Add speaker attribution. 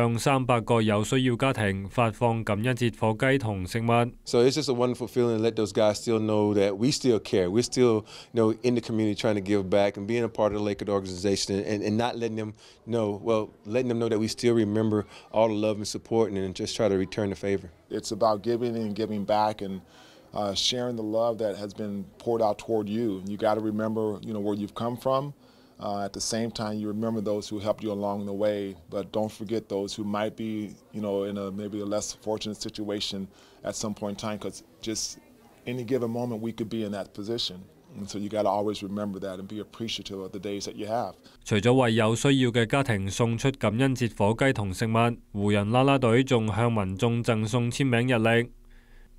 Speaker 1: 向三百個有需要家庭發放感恩節火雞同食物。
Speaker 2: So it's just a wonderful feeling to let those guys still know that we still care. We're still, you know, in the community trying to give back and being a part of the Lakewood organization and, and not letting them know, well, letting them know that
Speaker 3: we still remember all the love and support and just try to return the favor. It's about giving and giving back and uh, sharing the love that has been poured out toward you. You got to remember, you know, where you've come from. Uh, at the same time, you remember those who helped you along the way, but don't forget those who might be, you know, in a maybe a less fortunate situation at some point in
Speaker 1: time, because just any given moment
Speaker 3: we could be in that position. And so you got to always remember that and be appreciative of the days that you have.